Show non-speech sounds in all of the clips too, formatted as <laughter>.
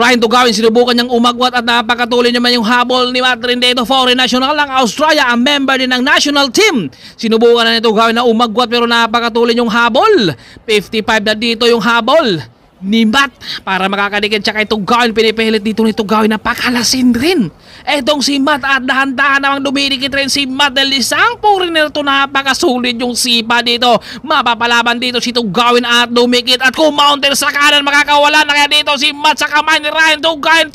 Ryan Tugawin sinubukan niyang umagwat at napakatuloy naman yung habol ni Matt Rindeto, foreign national ng Australia, ang member din ng national team. Sinubukan na ni Tugawin na umagwat pero napakatuloy yung habol. 55 na dito yung habol ni Matt para makakadikit siya kay Tugawin. Pinipilit dito ni Tugawin na pakalasin rin. Etong si Matt at dahan-dahan namang dumidikit rin si Matt dahil isang foreigner to napakasulit yung sipa dito. Mapapalaban dito si Tugawin at dumikit at kumounter sa kanan makakawala na kaya dito si Matt sa kamay ni Ryan Tugawin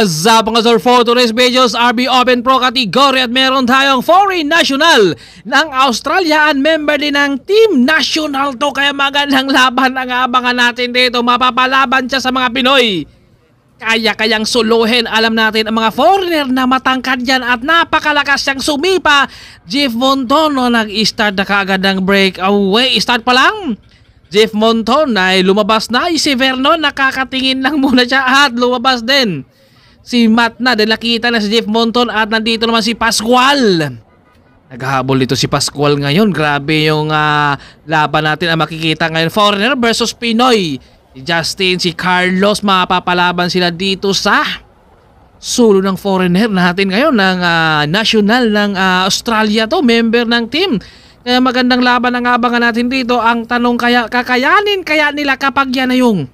What's up mga sir for today's videos RB Open Pro category at meron tayong foreign national ng Australia and member din ng Team National to kaya magandang laban ang abangan natin dito mapapalaban siya sa mga Pinoy kaya kayang suluhin. Alam natin ang mga foreigner na matangkad yan at napakalakas siyang sumipa. Jeff Montono nag-start na kaagad ng breakaway. Start pa lang. Jeff Monton ay lumabas na. Si Vernon nakakatingin lang muna siya at lumabas din si Matt na dahil nakita na si Jeff Monton at nandito naman si Pascual. Naghahabol dito si Pascual ngayon. Grabe yung uh, laban natin ang makikita ngayon. Foreigner versus Pinoy. Si Justin, si Carlos, mapapalaban sila dito sa solo ng foreigner natin ngayon ng uh, national ng uh, Australia to, member ng team. Kaya magandang laban ang abangan natin dito. Ang tanong kaya kakayanin kaya nila kapag yan na yung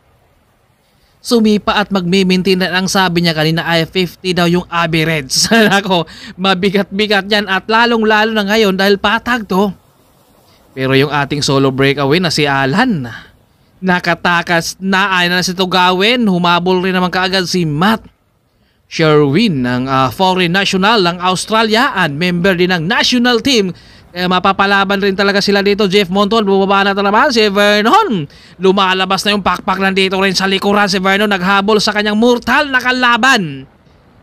sumipa at magme-maintain ang sabi niya kanina ay 50 daw yung average. <laughs> Ako, mabigat-bigat yan at lalong-lalo na ngayon dahil patag to. Pero yung ating solo breakaway na si Alan, nakatakas na ay na si Tugawin, humabol rin naman kaagad si Matt. Sherwin ng uh, foreign national ng Australiaan, member din ng national team eh, mapapalaban rin talaga sila dito. Jeff Montol, bumaba na talaga si Vernon. Lumalabas na yung pakpak dito rin sa likuran. Si Vernon naghabol sa kanyang mortal na kalaban.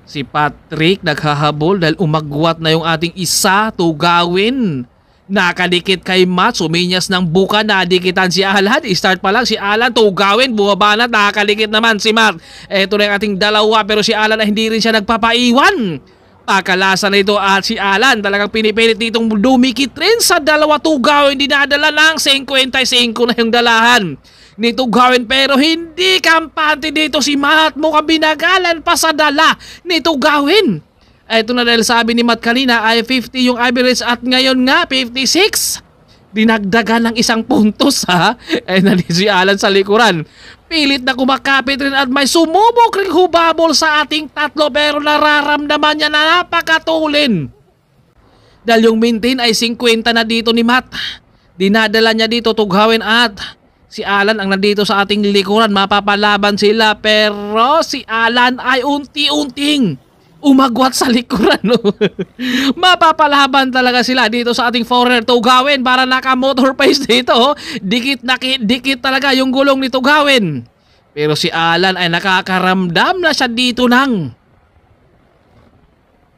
Si Patrick naghahabol dahil umagwat na yung ating isa tugawin. Nakadikit kay Matt, suminyas ng buka, nadikitan si Alan. Start pa lang si Alan, tugawin, bumaba na, nakadikit naman si Matt. Ito na yung ating dalawa pero si Alan ay hindi rin siya nagpapaiwan. Akalasa na ito at si Alan talagang pinipilit nitong dumikit rin sa dalawa tugawin dinadala ng 55 na yung dalahan ni Tugawin pero hindi kampante dito si Matt mukhang binagalan pa sa dala ni Tugawin. Ito na dahil sabi ni Matt kanina ay 50 yung average at ngayon nga 56 dinagdagan ng isang puntos ha. Ay <laughs> eh, Alan sa likuran. Pilit na kumakapit rin at may sumubok ring hubabol sa ating tatlo pero nararamdaman niya na napakatulin. Dahil yung maintain ay 50 na dito ni Matt. Dinadala niya dito tughawin at si Alan ang nandito sa ating likuran. Mapapalaban sila pero si Alan ay unti-unting umagwat sa likuran. No? <laughs> Mapapalaban talaga sila dito sa ating foreigner Tugawin para naka-motor pace dito. Oh. Dikit, na dikit talaga yung gulong ni Tugawin. Pero si Alan ay nakakaramdam na siya dito nang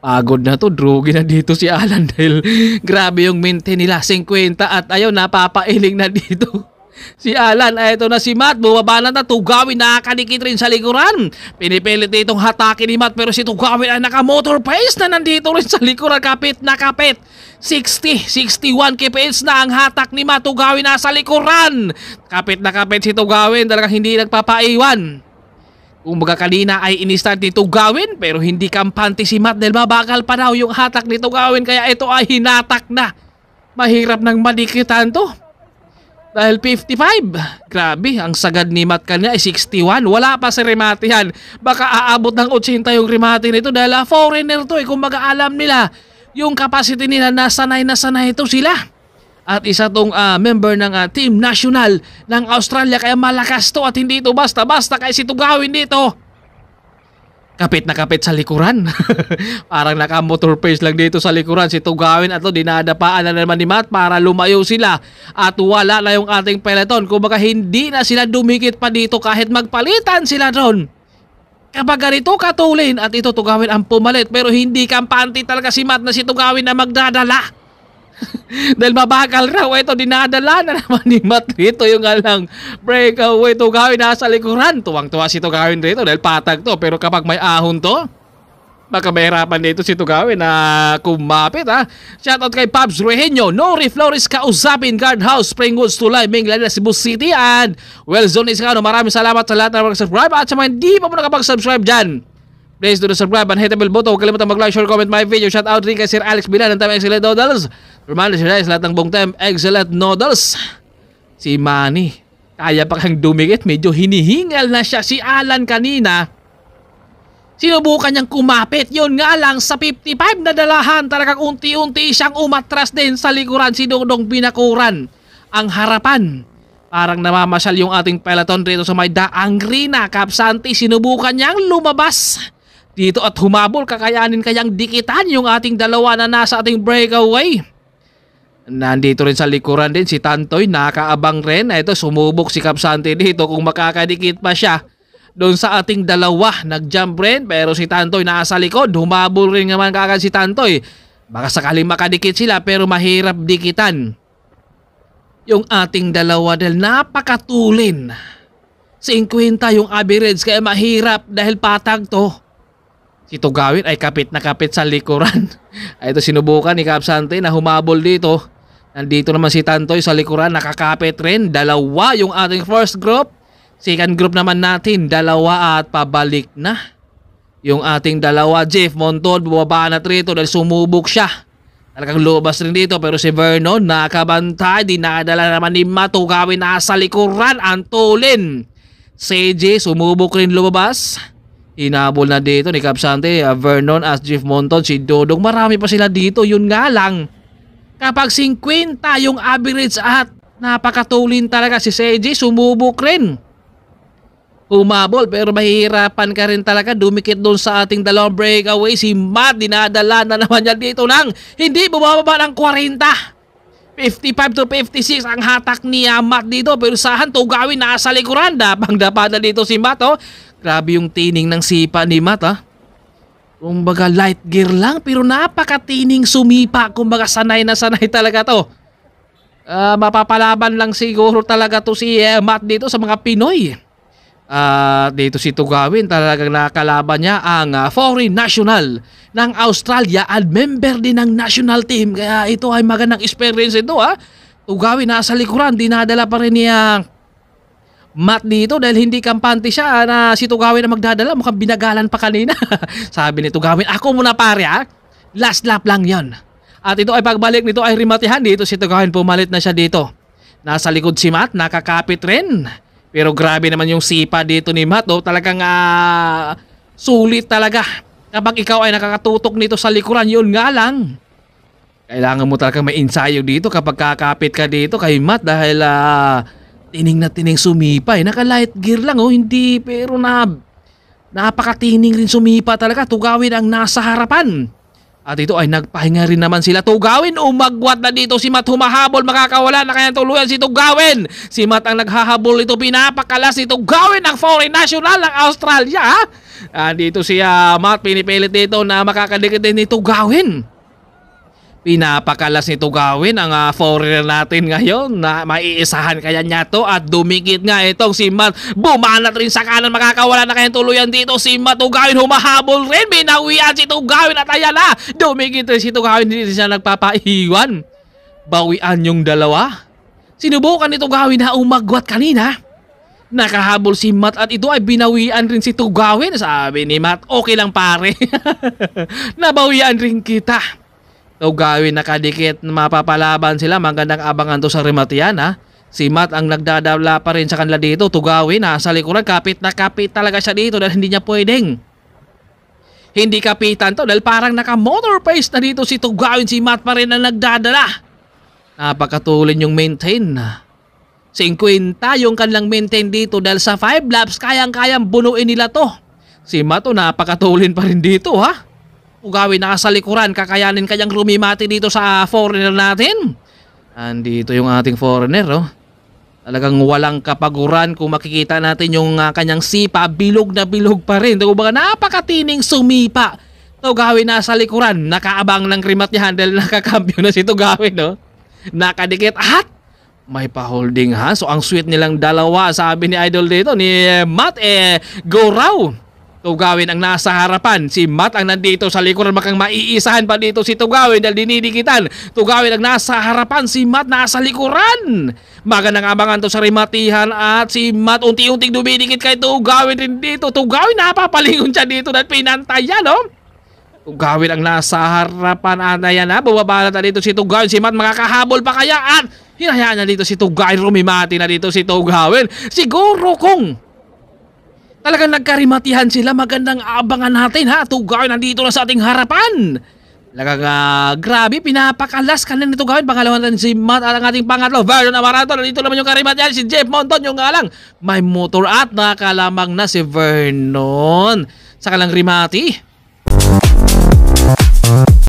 pagod na to, drogi na dito si Alan <laughs> dahil grabe yung maintain nila, 50 at ayun, napapailing na dito si Alan. Ay, ah, ito na si Matt. Bumaba na na. Tugawin nakakalikit rin sa likuran. Pinipilit itong hatake ni Matt pero si Tugawin ay naka-motor pace na nandito rin sa likuran. Kapit na kapit. 60, 61 kph na ang hatak ni Matt. Tugawin sa likuran. Kapit na kapit si Tugawin. Talagang hindi nagpapaiwan. Kung kanina ay inistart ni Tugawin pero hindi kampante si Matt dahil mabagal pa daw yung hatak ni Tugawin kaya ito ay hinatak na. Mahirap ng madikitan to. Dahil 55. Grabe, ang sagad ni Matt kanya ay 61. Wala pa si remate yan. Baka aabot ng 80 yung remate nito dahil ah, foreigner to eh. Kung alam nila, yung capacity nila, nasanay na sanay ito sila. At isa tong uh, member ng uh, team national ng Australia kaya malakas to at hindi ito basta-basta kaya si Tugawin dito kapit na kapit sa likuran. <laughs> Parang naka-motor pace lang dito sa likuran. Si Tugawin at dinadapaan na naman ni Matt para lumayo sila. At wala na yung ating peloton. Kumbaga hindi na sila dumikit pa dito kahit magpalitan sila doon. Kapag ganito katulin at ito Tugawin ang pumalit pero hindi kampante talaga si Matt na si Tugawin na magdadala. <laughs> Dahil mabagal raw ito, dinadala na naman ni Matrito yung alang breakaway. gawin nasa likuran. Tuwang-tuwa si Tugawin rito dahil patag to. Pero kapag may ahon to, baka mahirapan dito si Tugawin na kumapit ha. Shoutout kay Pabs Ruegenio, Nori Flores Kausapin, Guardhouse, Springwoods, Tulay, Minglada, Cebu City and Well Zone is Iscano. Maraming salamat sa lahat na mag-subscribe at sa mga hindi pa mo nakapag-subscribe dyan. Please do the subscribe and hit the bell button. Huwag kalimutan mag-like, share, comment my video. Shout out rin kay Sir Alex Bilan ng Time Excellent Noodles. Romano Sir Alex, lahat ng buong time Excellent Noodles. Si Manny. Kaya pa kang dumikit. Medyo hinihingal na siya si Alan kanina. Sinubukan niyang kumapit. Yun nga lang sa 55 na dalahan talagang unti-unti siyang umatras din sa likuran si Dongdong Binakuran. Ang harapan. Parang namamasyal yung ating peloton rito sa may daang Rina. Kapsanti sinubukan niyang lumabas dito at humabol kakayanin kayang dikitan yung ating dalawa na nasa ating breakaway. Nandito rin sa likuran din si Tantoy, nakaabang rin. Ito, sumubok si Kapsante dito kung makakadikit pa siya. Doon sa ating dalawa, nag-jump rin pero si Tantoy nasa likod. Humabol rin naman kakad si Tantoy. Baka sakaling makadikit sila pero mahirap dikitan. Yung ating dalawa dahil napakatulin. 50 yung average kaya mahirap dahil patag to. Si Tugawin ay kapit na kapit sa likuran. <laughs> ay ito sinubukan ni Kapsante na humabol dito. Nandito naman si Tantoy sa likuran, nakakapit rin. Dalawa yung ating first group. Second group naman natin, dalawa at pabalik na. Yung ating dalawa, Jeff Montod, bumaba na trito dahil sumubok siya. Talagang lumabas rin dito pero si Vernon nakabantay, Dinadala naman ni Matugawin na sa likuran, ang tulin. CJ sumubok rin lumabas. Inabol na dito ni Kapsante, uh, ah, Vernon, Asjif Monton, si Dodong. Marami pa sila dito. Yun nga lang. Kapag 50 yung average at napakatulin talaga si Seiji, sumubok rin. Umabol pero mahirapan ka rin talaga dumikit doon sa ating dalawang breakaway. Si Matt dinadala na naman niya dito nang hindi bumababa ng 40. 55 to 56 ang hatak ni uh, Matt dito pero saan to gawin nasa likuran dapang dapada dito si Matt oh. Grabe yung tining ng sipa ni Matt ha. Kumbaga light gear lang pero napakatining sumipa. Kumbaga sanay na sanay <laughs> talaga to. Uh, mapapalaban lang siguro talaga to si uh, Matt dito sa mga Pinoy. Uh, dito si Tugawin talagang nakalaban niya ang uh, foreign national ng Australia at member din ng national team. Kaya ito ay magandang experience ito ha. Tugawin nasa likuran, dinadala pa rin niya mat dito dahil hindi kampante siya ah, na si Tugawin na magdadala. Mukhang binagalan pa kanina. <laughs> Sabi ni Tugawin, ako muna pare ha. Ah. Last lap lang yon. At ito ay pagbalik nito ay rimatihan dito si Tugawin. Pumalit na siya dito. Nasa likod si Matt, nakakapit rin. Pero grabe naman yung sipa dito ni Matt. Oh. Talagang uh, sulit talaga. Kapag ikaw ay nakakatutok nito sa likuran, yun nga lang. Kailangan mo talaga may ensayo dito kapag kakapit ka dito kay Matt dahil uh, tining na tining sumipa eh. Naka-light gear lang oh, hindi pero na napakatining rin sumipa talaga. Tugawin ang nasa harapan. At ito ay nagpahinga rin naman sila Tugawin. Umagwat oh, na dito si Matt humahabol. Makakawala na kaya tuluyan si Tugawin. Si Matt ang naghahabol ito. Pinapakala si Tugawin ang foreign national ng Australia. Andito si uh, Matt pinipilit dito na makakadikit din ni Tugawin. Pinapakalas nito gawin ang uh, foreigner natin ngayon na maiisahan kaya niya to at dumikit nga itong si Matt. Bumanat rin sa kanan makakawala na kayang tuluyan dito si Matt Tugawin humahabol rin. Binawian si Tugawin at ayan na dumikit rin si Tugawin hindi siya nagpapaiwan. Bawian yung dalawa. Sinubukan ni Tugawin na umagwat kanina. Nakahabol si Matt at ito ay binawian rin si Tugawin. Sabi ni Matt, okay lang pare. <laughs> Nabawian rin kita. Tugawin nakadikit na mapapalaban sila. Magandang abangan to sa Rematian Si Matt ang nagdadala pa rin sa kanila dito. Tugawin ha. Sa likuran kapit na kapit talaga siya dito dahil hindi niya pwedeng. Hindi kapitan to dahil parang naka-motor pace na dito si Tugawin. Si Matt pa rin ang nagdadala. Napakatulin yung maintain. 50 yung kanilang maintain dito dahil sa 5 laps kayang-kayang bunuin nila to. Si Mato oh, napakatulin pa rin dito ha ugawin nasa likuran. Kakayanin kayang rumimati dito sa foreigner natin. Andito yung ating foreigner, oh. Talagang walang kapaguran kung makikita natin yung uh, kanyang sipa, bilog na bilog pa rin. Kumbaga napakatining sumipa. Tugawi nasa likuran, nakaabang ng krimat niya dahil nakakambyo na si Tugawi, no? Oh. Nakadikit at may pa-holding ha. So ang sweet nilang dalawa, sabi ni Idol dito, ni Matt eh, Goraw. Tugawin ang nasa harapan. Si Matt ang nandito sa likuran. Makang maiisahan pa dito si Tugawin dahil dinidikitan. Tugawin ang nasa harapan. Si Matt nasa likuran. Magandang abangan to sa rematihan at si Matt unti-unting dumidikit kay Tugawin rin dito. Tugawin napapalingon siya dito dahil pinantayan. No? Tugawin ang nasa harapan. At ayan na. Bumaba na dito si Tugawin. Si Matt makakahabol pa kaya at hinahayaan na dito si Tugawin. Rumimati na dito si Tugawin. Siguro kung Talagang nagkarimatihan sila. Magandang abangan natin ha. Tugaw nandito na sa ating harapan. Talagang uh, grabe, pinapakalas ka na nito gawin. Pangalawa natin si Matt at ang ating pangatlo, Vernon Amarato. Nandito naman yung karimatihan, si Jeff Monton. Yung nga lang, may motor at nakalamang na si Vernon. Saka lang rimati.